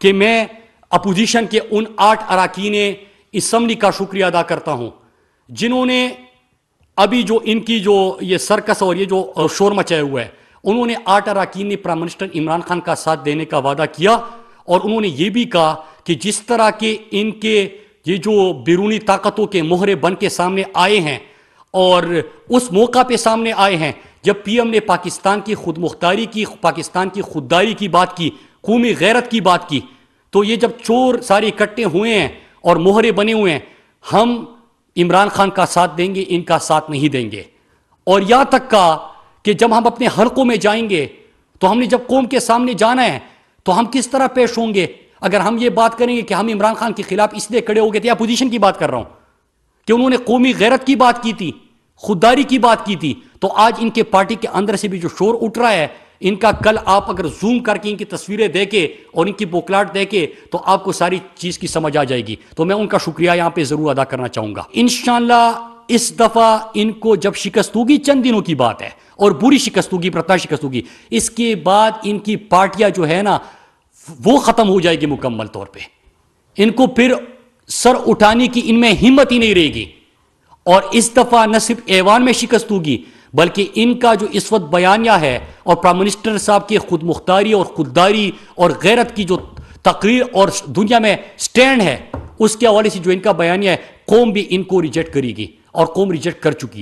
कि मैं अपोजिशन के उन आठ अरकान इसम्बली का शुक्रिया अदा करता हूँ जिन्होंने अभी जो इनकी जो ये सर्कस और ये जो शोर मचाया हुआ है उन्होंने आठ अरकान ने प्राइम मिनिस्टर इमरान खान का साथ देने का वादा किया और उन्होंने ये भी कहा कि जिस तरह के इनके ये जो बैरूनी ताकतों के मोहरे बन के सामने आए हैं और उस मौका पे सामने आए हैं जब पीएम ने पाकिस्तान की खुद मुख्तारी की पाकिस्तान की खुददारी की बात की कौमी गैरत की बात की तो ये जब चोर सारे इकट्ठे हुए हैं और मोहरे बने हुए हैं हम इमरान खान का साथ देंगे इनका साथ नहीं देंगे और यहां तक का कि जब हम अपने हलकों में जाएंगे तो हमने जब कौम के सामने जाना है तो हम किस तरह पेश होंगे अगर हम ये बात करेंगे कि हम इमरान खान के खिलाफ इसलिए कड़े हो गए थे अपोजिशन की बात कर रहा हूं कि उन्होंने कौमी गैरत की बात की थी खुददारी की बात की थी तो आज इनके पार्टी के अंदर से भी जो शोर उठ रहा है इनका कल आप अगर जूम करके इनकी तस्वीरें देखे और इनकी बोकलाट देखे तो आपको सारी चीज़ की समझ आ जाएगी तो मैं उनका शुक्रिया यहां पे ज़रूर अदा करना चाहूंगा इन इस दफ़ा इनको जब शिकस्त होगी चंद दिनों की बात है और बुरी शिकस्त होगी प्रथा शिकस्त होगी इसके बाद इनकी पार्टियां जो है ना वो ख़त्म हो जाएगी मुकम्मल तौर पर इनको फिर सर उठाने की इनमें हिम्मत ही नहीं रहेगी और इस दफ़ा न सिर्फ ऐवान में शिकस्त होगी बल्कि इनका जो इस वक्त बयानिया है और प्राइम मिनिस्टर साहब की खुद मुख्तारी और खुददारी और गैरत की जो तकरीर और दुनिया में स्टैंड है उसके हवाले से जो इनका बयानिया है कौम भी इनको रिजेक्ट करेगी और कौम रिजेक्ट कर चुकी है